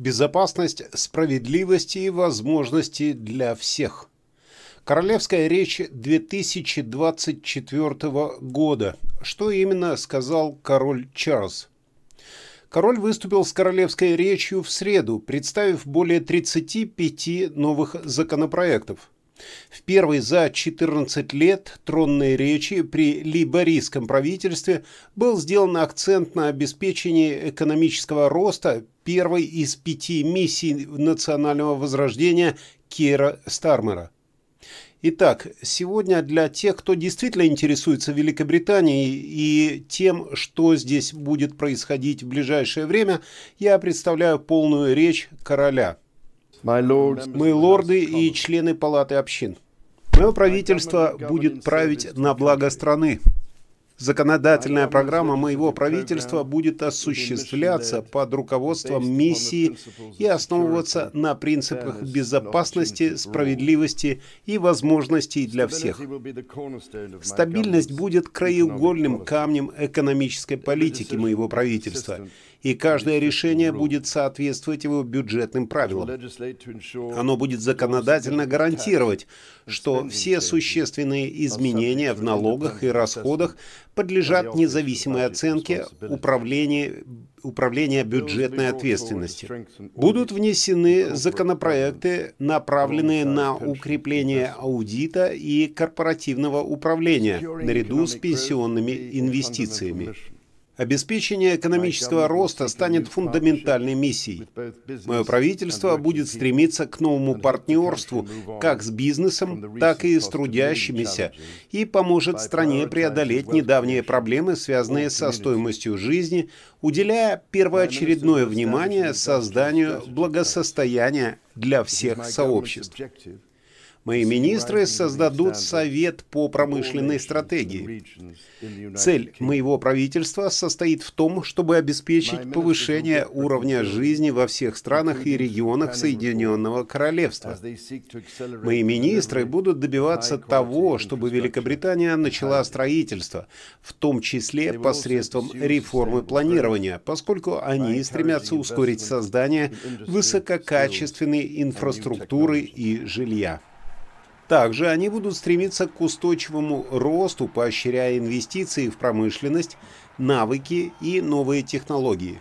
безопасность, справедливости и возможности для всех. Королевская речь 2024 года. Что именно сказал король Чарльз? Король выступил с королевской речью в среду, представив более 35 новых законопроектов. В первой за 14 лет тронной речи при либерийском правительстве был сделан акцент на обеспечении экономического роста первой из пяти миссий национального возрождения Кера Стармера. Итак, сегодня для тех, кто действительно интересуется Великобританией и тем, что здесь будет происходить в ближайшее время, я представляю полную речь короля – мы лорды и члены палаты общин. Мое правительство будет править на благо страны. Законодательная программа моего правительства будет осуществляться под руководством миссии и основываться на принципах безопасности, справедливости и возможностей для всех. Стабильность будет краеугольным камнем экономической политики моего правительства – и каждое решение будет соответствовать его бюджетным правилам. Оно будет законодательно гарантировать, что все существенные изменения в налогах и расходах подлежат независимой оценке управления управления бюджетной ответственности. Будут внесены законопроекты, направленные на укрепление аудита и корпоративного управления наряду с пенсионными инвестициями. Обеспечение экономического роста станет фундаментальной миссией. Мое правительство будет стремиться к новому партнерству как с бизнесом, так и с трудящимися и поможет стране преодолеть недавние проблемы, связанные со стоимостью жизни, уделяя первоочередное внимание созданию благосостояния для всех сообществ. Мои министры создадут совет по промышленной стратегии. Цель моего правительства состоит в том, чтобы обеспечить повышение уровня жизни во всех странах и регионах Соединенного Королевства. Мои министры будут добиваться того, чтобы Великобритания начала строительство, в том числе посредством реформы планирования, поскольку они стремятся ускорить создание высококачественной инфраструктуры и жилья. Также они будут стремиться к устойчивому росту, поощряя инвестиции в промышленность, навыки и новые технологии.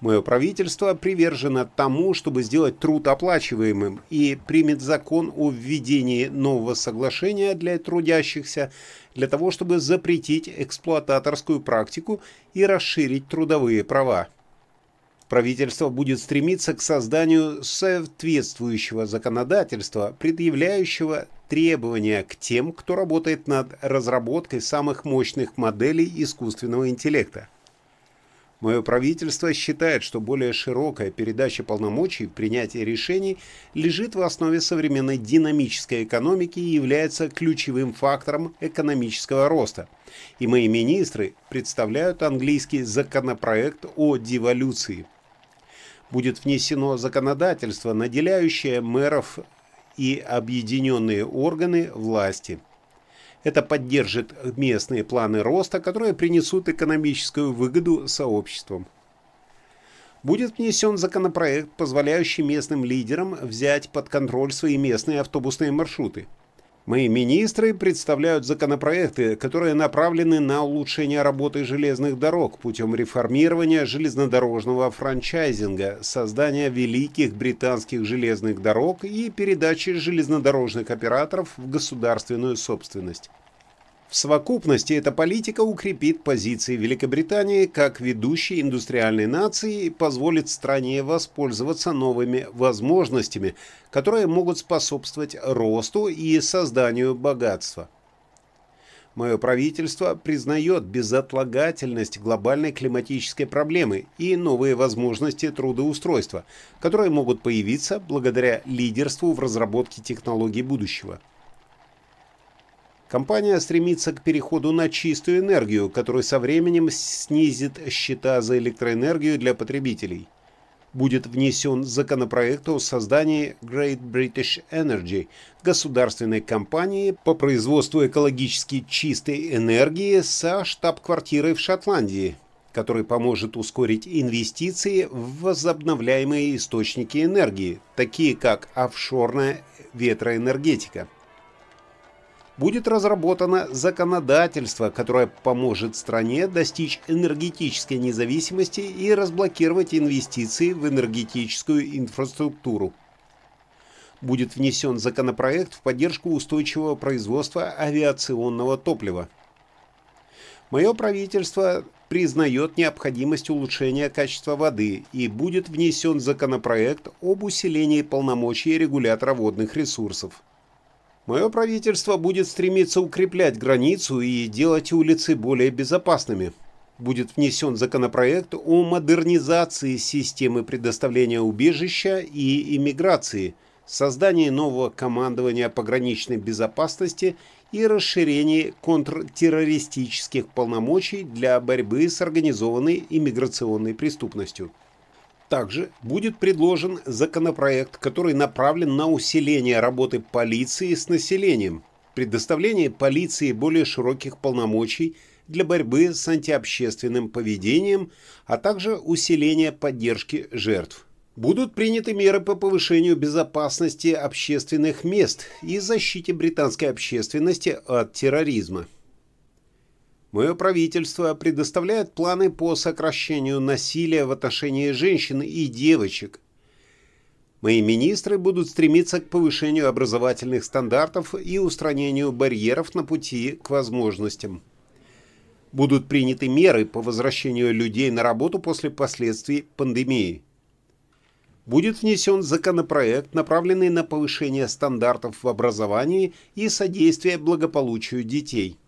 Мое правительство привержено тому, чтобы сделать труд оплачиваемым и примет закон о введении нового соглашения для трудящихся для того, чтобы запретить эксплуататорскую практику и расширить трудовые права. Правительство будет стремиться к созданию соответствующего законодательства, предъявляющего требования к тем, кто работает над разработкой самых мощных моделей искусственного интеллекта. Мое правительство считает, что более широкая передача полномочий в принятии решений лежит в основе современной динамической экономики и является ключевым фактором экономического роста. И мои министры представляют английский законопроект о деволюции – будет внесено законодательство, наделяющее мэров и объединенные органы власти. Это поддержит местные планы роста, которые принесут экономическую выгоду сообществам. Будет внесен законопроект, позволяющий местным лидерам взять под контроль свои местные автобусные маршруты. Мои министры представляют законопроекты, которые направлены на улучшение работы железных дорог путем реформирования железнодорожного франчайзинга, создания великих британских железных дорог и передачи железнодорожных операторов в государственную собственность. В совокупности эта политика укрепит позиции Великобритании как ведущей индустриальной нации и позволит стране воспользоваться новыми возможностями, которые могут способствовать росту и созданию богатства. Мое правительство признает безотлагательность глобальной климатической проблемы и новые возможности трудоустройства, которые могут появиться благодаря лидерству в разработке технологий будущего – Компания стремится к переходу на чистую энергию, которая со временем снизит счета за электроэнергию для потребителей. Будет внесен законопроект о создании Great British Energy, государственной компании по производству экологически чистой энергии со штаб-квартирой в Шотландии, который поможет ускорить инвестиции в возобновляемые источники энергии, такие как офшорная ветроэнергетика будет разработано законодательство, которое поможет стране достичь энергетической независимости и разблокировать инвестиции в энергетическую инфраструктуру. Будет внесен законопроект в поддержку устойчивого производства авиационного топлива. Мое правительство признает необходимость улучшения качества воды и будет внесен законопроект об усилении полномочий регулятора водных ресурсов. Мое правительство будет стремиться укреплять границу и делать улицы более безопасными. Будет внесен законопроект о модернизации системы предоставления убежища и иммиграции, создании нового командования пограничной безопасности и расширении контртеррористических полномочий для борьбы с организованной иммиграционной преступностью. Также будет предложен законопроект, который направлен на усиление работы полиции с населением, предоставление полиции более широких полномочий для борьбы с антиобщественным поведением, а также усиление поддержки жертв. Будут приняты меры по повышению безопасности общественных мест и защите британской общественности от терроризма. Мое правительство предоставляет планы по сокращению насилия в отношении женщин и девочек. Мои министры будут стремиться к повышению образовательных стандартов и устранению барьеров на пути к возможностям. Будут приняты меры по возвращению людей на работу после последствий пандемии будет внесен законопроект, направленный на повышение стандартов в образовании и содействие благополучию детей.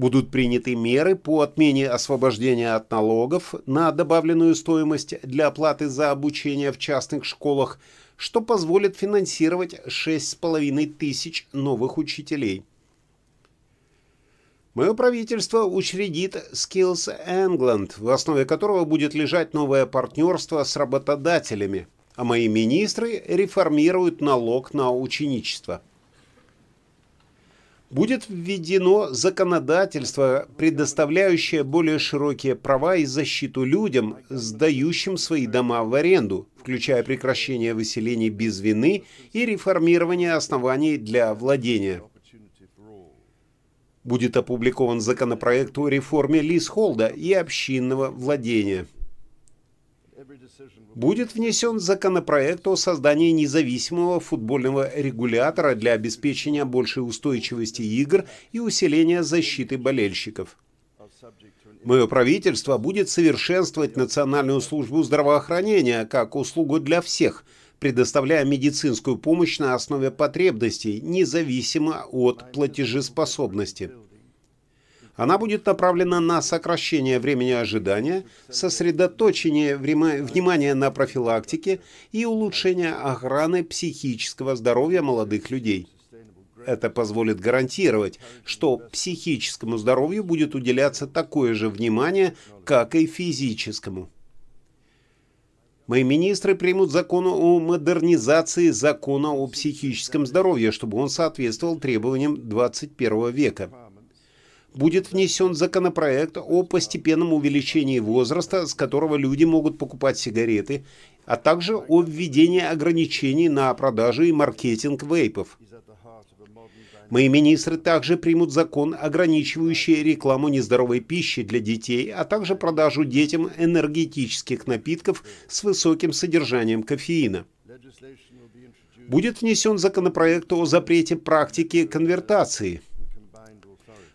Будут приняты меры по отмене освобождения от налогов на добавленную стоимость для оплаты за обучение в частных школах, что позволит финансировать 6,5 тысяч новых учителей. Мое правительство учредит Skills England, в основе которого будет лежать новое партнерство с работодателями, а мои министры реформируют налог на ученичество будет введено законодательство, предоставляющее более широкие права и защиту людям, сдающим свои дома в аренду, включая прекращение выселений без вины и реформирование оснований для владения. Будет опубликован законопроект о реформе лисхолда и общинного владения будет внесен законопроект о создании независимого футбольного регулятора для обеспечения большей устойчивости игр и усиления защиты болельщиков. Мое правительство будет совершенствовать Национальную службу здравоохранения как услугу для всех, предоставляя медицинскую помощь на основе потребностей, независимо от платежеспособности. Она будет направлена на сокращение времени ожидания, сосредоточение внимания на профилактике и улучшение охраны психического здоровья молодых людей. Это позволит гарантировать, что психическому здоровью будет уделяться такое же внимание, как и физическому. Мои министры примут закон о модернизации закона о психическом здоровье, чтобы он соответствовал требованиям 21 века будет внесен законопроект о постепенном увеличении возраста, с которого люди могут покупать сигареты, а также о введении ограничений на продажу и маркетинг вейпов. Мои министры также примут закон, ограничивающий рекламу нездоровой пищи для детей, а также продажу детям энергетических напитков с высоким содержанием кофеина. Будет внесен законопроект о запрете практики конвертации –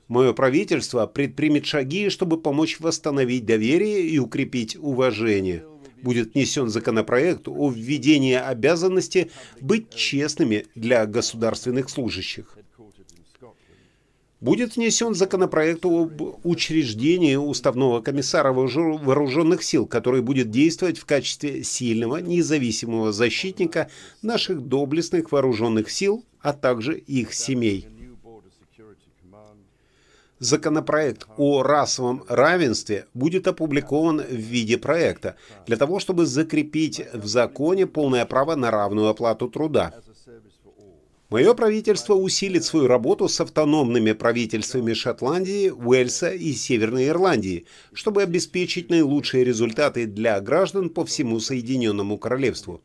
Мое правительство предпримет шаги, чтобы помочь восстановить доверие и укрепить уважение. Будет внесен законопроект о введении обязанности быть честными для государственных служащих. Будет внесен законопроект об учреждении уставного комиссара вооруженных сил, который будет действовать в качестве сильного, независимого защитника наших доблестных вооруженных сил, а также их семей. Законопроект о расовом равенстве будет опубликован в виде проекта для того, чтобы закрепить в законе полное право на равную оплату труда. Мое правительство усилит свою работу с автономными правительствами Шотландии, Уэльса и Северной Ирландии, чтобы обеспечить наилучшие результаты для граждан по всему Соединенному Королевству.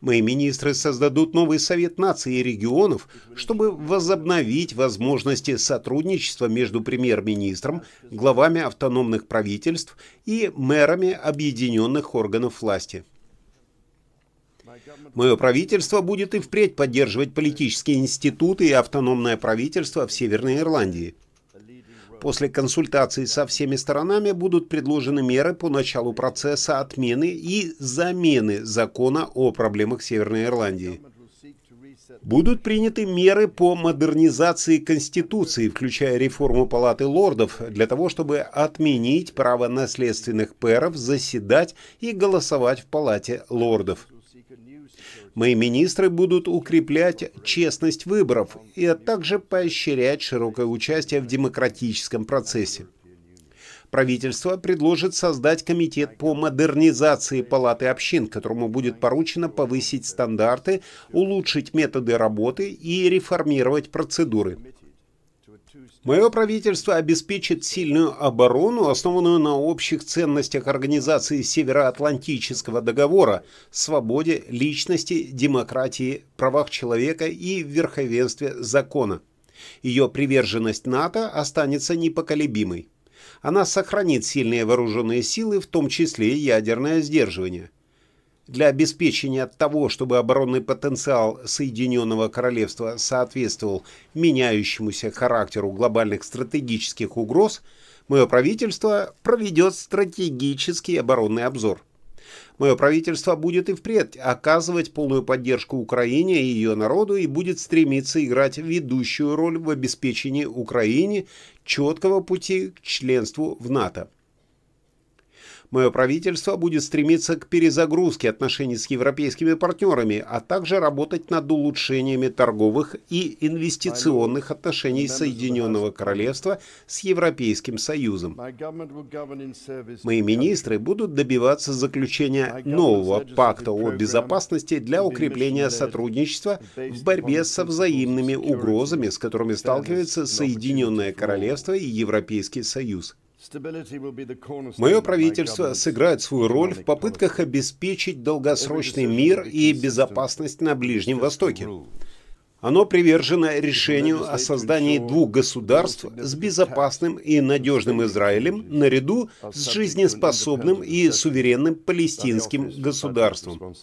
Мои министры создадут новый Совет наций и регионов, чтобы возобновить возможности сотрудничества между премьер-министром, главами автономных правительств и мэрами объединенных органов власти. Мое правительство будет и впредь поддерживать политические институты и автономное правительство в Северной Ирландии – После консультации со всеми сторонами будут предложены меры по началу процесса отмены и замены закона о проблемах Северной Ирландии. Будут приняты меры по модернизации Конституции, включая реформу Палаты лордов, для того, чтобы отменить право наследственных пэров заседать и голосовать в Палате лордов. Мои министры будут укреплять честность выборов и а также поощрять широкое участие в демократическом процессе. Правительство предложит создать комитет по модернизации палаты общин, которому будет поручено повысить стандарты, улучшить методы работы и реформировать процедуры. Мое правительство обеспечит сильную оборону, основанную на общих ценностях Организации Североатлантического договора, свободе, личности, демократии, правах человека и верховенстве закона. Ее приверженность НАТО останется непоколебимой. Она сохранит сильные вооруженные силы, в том числе ядерное сдерживание – для обеспечения того, чтобы оборонный потенциал Соединенного Королевства соответствовал меняющемуся характеру глобальных стратегических угроз, мое правительство проведет стратегический оборонный обзор. Мое правительство будет и впредь оказывать полную поддержку Украине и ее народу и будет стремиться играть ведущую роль в обеспечении Украине четкого пути к членству в НАТО. Мое правительство будет стремиться к перезагрузке отношений с европейскими партнерами, а также работать над улучшениями торговых и инвестиционных отношений Соединенного Королевства с Европейским Союзом. Мои министры будут добиваться заключения нового пакта о безопасности для укрепления сотрудничества в борьбе со взаимными угрозами, с которыми сталкивается Соединенное Королевство и Европейский Союз. Мое правительство сыграет свою роль в попытках обеспечить долгосрочный мир и безопасность на Ближнем Востоке. Оно привержено решению о создании двух государств с безопасным и надежным Израилем наряду с жизнеспособным и суверенным палестинским государством.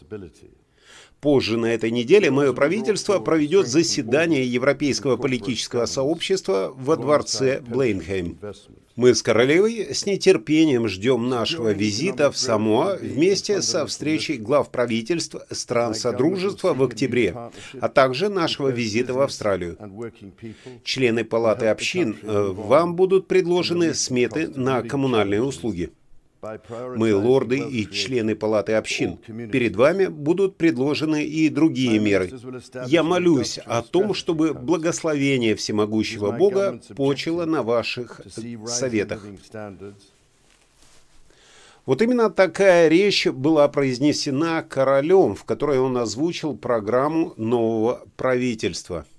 Позже на этой неделе мое правительство проведет заседание Европейского политического сообщества во дворце Блейнхейм. Мы с королевой с нетерпением ждем нашего визита в Самоа вместе со встречей глав правительств стран Содружества в октябре, а также нашего визита в Австралию. Члены Палаты общин, э, вам будут предложены сметы на коммунальные услуги. Мы лорды и члены Палаты общин. Перед вами будут предложены и другие меры. Я молюсь о том, чтобы благословение всемогущего Бога почило на ваших советах. Вот именно такая речь была произнесена королем, в которой он озвучил программу нового правительства –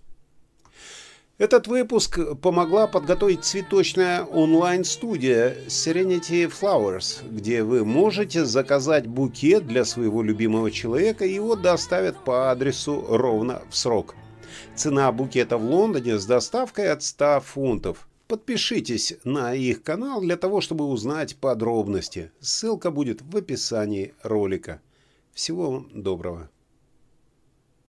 этот выпуск помогла подготовить цветочная онлайн-студия Serenity Flowers, где вы можете заказать букет для своего любимого человека, и его доставят по адресу ровно в срок. Цена букета в Лондоне с доставкой от 100 фунтов. Подпишитесь на их канал для того, чтобы узнать подробности. Ссылка будет в описании ролика. Всего вам доброго.